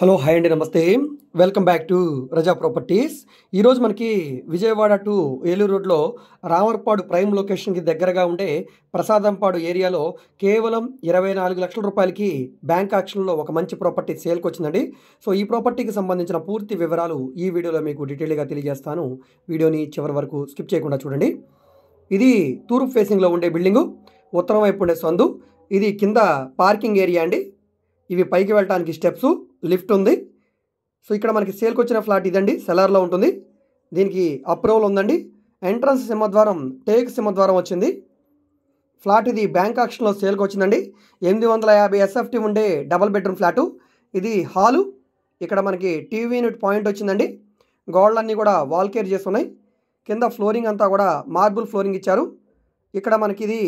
hello hi అండి నమస్తే welcome back to Raza properties ఈరోజు మనకి విజయవాడ టు ఏలూరు రోడ్లో రామర్పాడు ప్రైమ్ లొకేషన్కి దగ్గరగా ఉండే ప్రసాదంపాడు ఏరియాలో కేవలం ఇరవై నాలుగు లక్షల రూపాయలకి బ్యాంక్ ఆక్షన్లో ఒక మంచి ప్రాపర్టీ సేల్కి వచ్చిందండి సో ఈ ప్రాపర్టీకి సంబంధించిన పూర్తి వివరాలు ఈ వీడియోలో మీకు డీటెయిల్గా తెలియజేస్తాను వీడియోని చివరి వరకు స్కిప్ చేయకుండా చూడండి ఇది తూర్పు ఫేసింగ్లో ఉండే బిల్డింగు ఉత్తరం వైపు ఉండే సందు ఇది కింద పార్కింగ్ ఏరియా అండి ఇవి పైకి వెళ్ళడానికి స్టెప్స్ లిఫ్ట్ ఉంది సో ఇక్కడ మనకి సేల్కి వచ్చిన ఫ్లాట్ ఇదండి సెలార్లో ఉంటుంది దీనికి అప్రూవల్ ఉందండి ఎంట్రన్స్ సింహద్వారం టేక్ సింహద్వారం వచ్చింది ఫ్లాట్ ఇది బ్యాంక్ ఆక్షన్లో సేల్కి వచ్చిందండి ఎనిమిది వందల యాభై ఎస్ఎఫ్టీ ఉండే డబల్ బెడ్రూమ్ ఫ్లాటు ఇది హాలు ఇక్కడ మనకి టీవీ యూనిట్ పాయింట్ వచ్చిందండి గోడలన్నీ కూడా వాల్ కేర్ చేస్తున్నాయి కింద ఫ్లోరింగ్ అంతా కూడా మార్బుల్ ఫ్లోరింగ్ ఇచ్చారు ఇక్కడ మనకి ఇది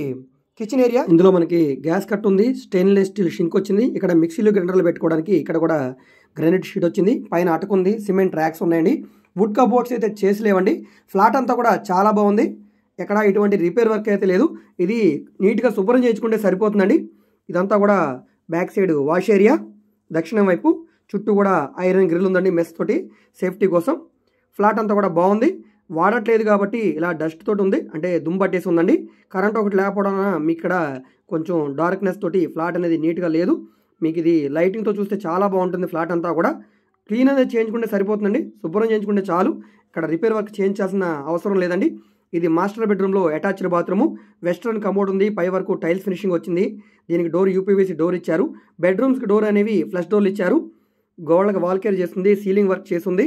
కిచెన్ ఏరియా ఇందులో మనకి గ్యాస్ కట్ ఉంది స్టెయిన్లెస్ స్టీల్ షింక్ వచ్చింది ఇక్కడ మిక్సీలు గ్రైండర్లు పెట్టుకోవడానికి ఇక్కడ కూడా గ్రానైట్ షీట్ వచ్చింది పైన అటుకుంది సిమెంట్ ర్యాక్స్ ఉన్నాయండి వుడ్ కబోర్డ్స్ అయితే చేసలేవండి ఫ్లాట్ అంతా కూడా చాలా బాగుంది ఎక్కడ ఇటువంటి రిపేర్ వర్క్ అయితే లేదు ఇది నీట్గా శుభ్రం చేయించుకుంటే సరిపోతుందండి ఇదంతా కూడా బ్యాక్ సైడ్ వాష్ ఏరియా దక్షిణం వైపు చుట్టూ కూడా ఐరన్ గ్రిల్ ఉందండి మెస్ తోటి సేఫ్టీ కోసం ఫ్లాట్ అంతా కూడా బాగుంది వాడట్లేదు కాబట్టి ఇలా డస్ట్ తోటి ఉంది అంటే దుమ్ము పట్టేసి ఉందండి కరెంట్ ఒకటి లేకపోవడం మీకు ఇక్కడ కొంచెం డార్క్నెస్ తోటి ఫ్లాట్ అనేది నీట్గా లేదు మీకు ఇది లైటింగ్తో చూస్తే చాలా బాగుంటుంది ఫ్లాట్ అంతా కూడా క్లీన్ అనేది చేయించుకుంటే సరిపోతుందండి శుభ్రం చేయించుకుంటే చాలు ఇక్కడ రిపేర్ వర్క్ చేయించాల్సిన అవసరం లేదండి ఇది మాస్టర్ బెడ్రూమ్లో అటాచ్డ్ బాత్రూము వెస్ట్రన్ కమోడ్ ఉంది పై వరకు టైల్స్ ఫినిషింగ్ వచ్చింది దీనికి డోర్ యూపీవీసీ డోర్ ఇచ్చారు బెడ్రూమ్స్కి డోర్ అనేవి ఫ్లష్ డోర్లు ఇచ్చారు గోడలకు వాల్ కేర్ చేస్తుంది సీలింగ్ వర్క్ చేస్తుంది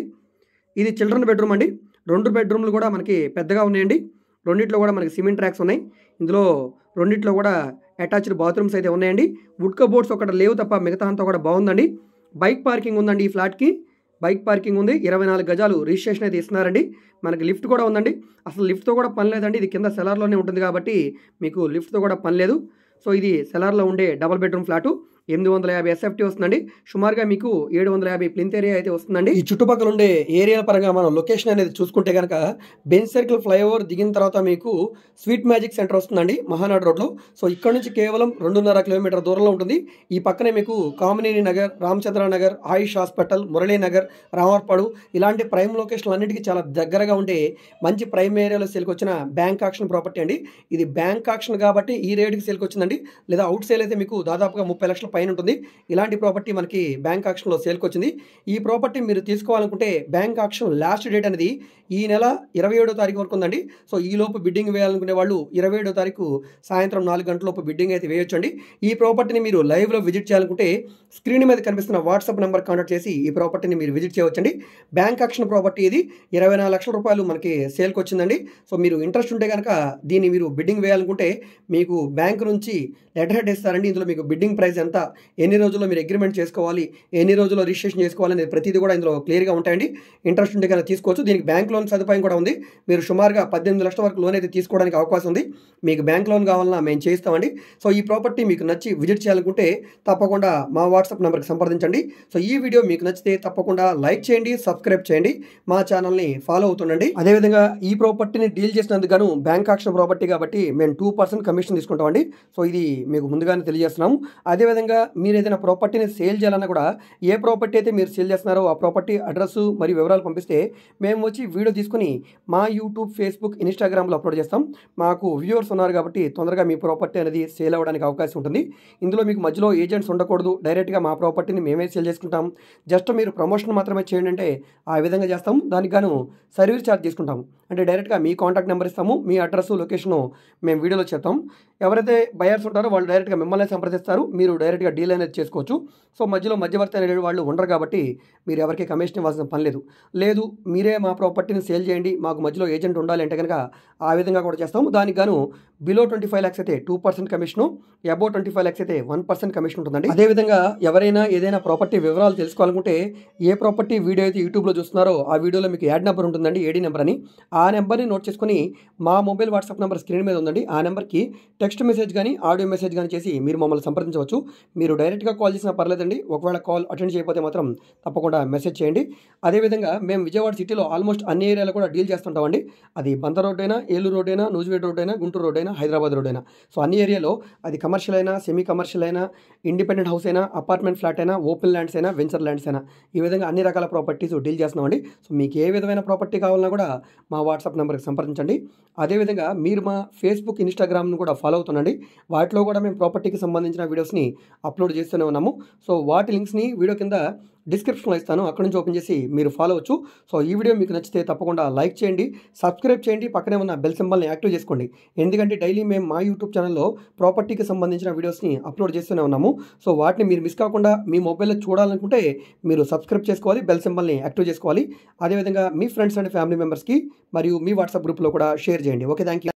ఇది చిల్డ్రన్ బెడ్రూమ్ అండి రెండు బెడ్రూమ్లు కూడా మనకి పెద్దగా ఉన్నాయండి రెండిట్లో కూడా మనకి సిమెంట్ ట్రాక్స్ ఉన్నాయి ఇందులో రెండిట్లో కూడా అటాచ్డ్ బాత్రూమ్స్ అయితే ఉన్నాయండి వుడ్ కబోర్డ్స్ ఒకటి లేవు తప్ప మిగతా అంతా కూడా బాగుందండి బైక్ పార్కింగ్ ఉందండి ఈ ఫ్లాట్కి బైక్ పార్కింగ్ ఉంది ఇరవై నాలుగు గజాలు రిజిస్ట్రేషన్ అయితే ఇస్తున్నారండి మనకి లిఫ్ట్ కూడా ఉందండి అసలు లిఫ్ట్తో కూడా పని లేదండి ఇది కింద సెలార్లోనే ఉంటుంది కాబట్టి మీకు లిఫ్ట్తో కూడా పని లేదు సో ఇది సెలార్లో ఉండే డబల్ బెడ్రూమ్ ఫ్లాటు ఎనిమిది వందల యాభై ఎస్ఎఫ్టీ వస్తుందండి సుమారుగా మీకు ఏడు వందల యాభై ప్లింత్ ఏరియా అయితే వస్తుందండి ఈ చుట్టుపక్కల ఉండే ఏరియాల పరంగా మనం లొకేషన్ అనేది చూసుకుంటే కనుక బెంచ్ సర్కిల్ ఫ్లైఓవర్ దిగిన తర్వాత మీకు స్వీట్ మ్యాజిక్ సెంటర్ వస్తుందండి మహానాడు రోడ్లో సో ఇక్కడ నుంచి కేవలం రెండున్నర కిలోమీటర్ దూరంలో ఉంటుంది ఈ పక్కనే మీకు కామినేని నగర్ రామచంద్ర నగర్ ఆయుష్ హాస్పిటల్ మురళీ నగర్ రామర్పాడు ఇలాంటి ప్రైమ్ లొకేషన్లు అన్నిటికీ చాలా దగ్గరగా ఉండే మంచి ప్రైమ్ ఏరియాలో సేల్కి వచ్చిన బ్యాంక్ ఆక్షన్ ప్రాపర్టీ అండి ఇది బ్యాంక్ ఆక్షన్ కాబట్టి ఈ రేటుకి సేల్కి వచ్చిందండి లేదా అవుట్ సేల్ అయితే మీకు దాదాపుగా ముప్పై లక్షలు పైన ఉంటుంది ఇలాంటి ప్రాపర్టీ మనకి బ్యాంక్ ఆక్షన్లో సేల్కి వచ్చింది ఈ ప్రాపర్టీ మీరు తీసుకోవాలనుకుంటే బ్యాంక్ ఆక్షన్ లాస్ట్ డేట్ అనేది ఈ నెల ఇరవై ఏడో తారీఖు వరకు ఉందండి సో ఈ లోపు బిడ్డింగ్ వేయాలనుకునే వాళ్ళు ఇరవై ఏడో తారీఖు సాయంత్రం నాలుగు గంటల లోపు బిడ్డింగ్ అయితే వేయొచ్చండి ఈ ప్రాపర్టీని మీరు లైవ్లో విజిట్ చేయాలనుకుంటే స్క్రీన్ మీద కనిపిస్తున్న వాట్సాప్ నెంబర్ కాంటాక్ట్ చేసి ఈ ప్రాపర్టీని మీరు విజిట్ చేయవచ్చండి బ్యాంక్ ఆక్షన్ ప్రాపర్టీ ఇది ఇరవై నాలుగు లక్షల రూపాయలు మనకి సేల్కి వచ్చిందండి సో మీరు ఇంట్రెస్ట్ ఉంటే కనుక దీన్ని మీరు బిడ్డింగ్ వేయాలనుకుంటే మీకు బ్యాంక్ నుంచి లెటర్ హెడ్ ఇస్తారండి ఇందులో మీకు బిడ్డింగ్ ప్రైస్ ఎంత ఎన్ని రోజుల్లో మీరు అగ్రిమెంట్ చేసుకోవాలి ఎన్ని రోజుల్లో రిజిస్ట్రేషన్ చేసుకోవాలి అనేది ప్రతిదీ కూడా ఇందులో క్లియర్గా ఉంటాయండి ఇంట్రెస్ట్ ఉంటే కనుక తీసుకోవచ్చు దీనికి బ్యాంక్ లోన్ సదుపాయం కూడా ఉంది మీరు సుమారుగా పద్దెనిమిది లక్షల వరకు లోన్ అయితే తీసుకోవడానికి అవకాశం ఉంది మీకు బ్యాంక్ లోన్ కావాలన్నా మేము చేస్తామండి సో ఈ ప్రాపర్టీ మీకు నచ్చి విజిట్ చేయాలనుకుంటే తప్పకుండా మా వాట్సాప్ నెంబర్కి సంప్రదించండి సో ఈ వీడియో మీకు నచ్చితే తప్పకుండా లైక్ చేయండి సబ్స్క్రైబ్ చేయండి మా ఛానల్ని ఫాలో అవుతుండండి అదేవిధంగా ఈ ప్రాపర్టీని డీల్ చేసినందుకు గాను బ్యాంక్ ఆక్షన్ ప్రాపర్టీ కాబట్టి మేము టూ పర్సెంట్ కమిషన్ తీసుకుంటామండి సో ఇది మీకు ముందుగానే తెలియజేస్తున్నాము అదేవిధంగా ఇంకా మీరు ఏదైనా ప్రాపర్టీని సేల్ చేయాలన్నా కూడా ఏ ప్రాపర్టీ అయితే మీరు సేల్ చేస్తున్నారో ఆ ప్రాపర్టీ అడ్రస్ మరియు వివరాలు పంపిస్తే మేము వచ్చి వీడియో తీసుకుని మా యూట్యూబ్ ఫేస్బుక్ ఇన్స్టాగ్రామ్లో అప్లోడ్ చేస్తాం మాకు వ్యూవర్స్ ఉన్నారు కాబట్టి తొందరగా మీ ప్రాపర్టీ అనేది సేల్ అవ్వడానికి అవకాశం ఉంటుంది ఇందులో మీకు మధ్యలో ఏజెంట్స్ ఉండకూడదు డైరెక్ట్గా మా ప్రాపర్టీని మేమే సేల్ చేసుకుంటాం జస్ట్ మీరు ప్రమోషన్ మాత్రమే చేయండి అంటే ఆ విధంగా చేస్తాం దానికి గాను సర్వీస్ ఛార్జ్ తీసుకుంటాం అంటే డైరెక్ట్గా మీ కాంటాక్ట్ నెంబర్ ఇస్తాము మీ అడ్రస్ లొకేషను మేము వీడియోలో చెప్తాం ఎవరైతే బయర్స్ ఉంటారో వాళ్ళు డైరెక్ట్గా మిమ్మల్ని సంప్రదిస్తారు మీరు డైరెక్ట్గా డీల్ అనేది చేసుకోవచ్చు సో మధ్యలో మధ్యవర్తి అనేది వాళ్ళు ఉండరు కాబట్టి మీరు ఎవరికి కమిషన్ ఇవ్వాల్సిన పని లేదు లేదు మీరే మా ప్రాపర్టీని సేల్ చేయండి మాకు మధ్యలో ఏజెంట్ ఉండాలి అంటే కనుక ఆ విధంగా కూడా చేస్తాము దానికి గాను బిలో ట్వంటీ ఫైవ్ ల్యాక్స్ అయితే two percent commission above twenty five lakhs అయితే వన్ పర్సెంట్ కమిషన్ ఉంటుందండి అదేవిధంగా ఎవరైనా ఏదైనా ప్రాపర్టీ వివరాలు తెలుసుకోవాలనుకుంటే ఏ ప్రాపర్టీ వీడియో అయితే యూట్యూబ్లో చూస్తున్నారో ఆ వీడియోలో మీకు యాడ్ నెంబర్ ఉంటుందండి ఏడీ నెంబర్ అని ఆ నెంబర్ని నోట్ చేసుకుని మా మొబైల్ వాట్సాప్ నెంబర్ స్క్రీన్ మీద ఉందండి ఆ నెంబర్కి టెక్స్ట్ మెసేజ్ కానీ ఆడియో మెసేజ్ కానీ చేసి మీరు మమ్మల్ని సంప్రదించవచ్చు మీరు డైరెక్ట్గా కాల్ చేసినా పర్లేదండి ఒకవేళ కాల్ అటెండ్ చేయకపోతే మాత్రం తప్పకుండా మెసేజ్ చేయండి అదేవిధంగా మేము విజయవాడ సిటీలో ఆల్మోస్ట్ అన్ని ఏరియాలో కూడా డీల్ చేస్తుంటామండి అది బంద రోడ్ అయినా ఏలూరు రోడ్ అయినా నూజివేడ్ రోడ్ అయినా గుంటూరు రోడ్ అయినా హైదరాబాద్ రోడ్ అయినా సో అన్ని ఏరియాలో అది కమర్షియల్ అయినా సెమీ కమర్షియల్ అయినా ఇండిపెండెంట్ హౌస్ అయినా అపార్ట్మెంట్ ఫ్లాట్ అయినా ఓపెన్ ల్యాండ్స్ అయినా వెంచర్ ల్యాండ్స్ అయినా ఈ విధంగా అన్ని రకాల ప్రాపర్టీస్ డీల్ చేస్తున్నామండి సో మీకు ఏ విధమైన ప్రాపర్టీ కావాలన్నా కూడా మా వాట్సాప్ నెంబర్కి సంప్రదించండి అదేవిధంగా మీరు మా ఫేస్బుక్ ఇన్స్టాగ్రామ్ను కూడా ఫాలో ఫాలో అవుతుండండి వాటిలో కూడా మేము ప్రాపర్టీకి సంబంధించిన వీడియోస్ని అప్లోడ్ చేస్తూనే ఉన్నాము సో వాటి లింక్స్ని వీడియో కింద డిస్క్రిప్షన్లో ఇస్తాను అక్కడి నుంచి ఓపెన్ చేసి మీరు ఫాలో అవచ్చు సో ఈ వీడియో మీకు నచ్చితే తప్పకుండా లైక్ చేయండి సబ్స్క్రైబ్ చేయండి పక్కనే ఉన్న బెల్ సింబల్ని యాక్టివ్ చేసుకోండి ఎందుకంటే డైలీ మేము మా యూట్యూబ్ ఛానల్లో ప్రాపర్టీకి సంబంధించిన వీడియోస్ని అప్లోడ్ చేస్తూనే ఉన్నాము సో వాటిని మీరు మిస్ కాకుండా మీ మొబైల్లో చూడాలనుకుంటే మీరు సబ్స్క్రైబ్ చేసుకోవాలి బెల్ సింబల్ని యాక్టివ్ చేసుకోవాలి అదేవిధంగా మీ ఫ్రెండ్స్ అండ్ ఫ్యామిలీ మెంబర్స్కి మరియు మీ వాట్సాప్ గ్రూప్లో కూడా షేర్ చేయండి ఓకే థ్యాంక్ యూ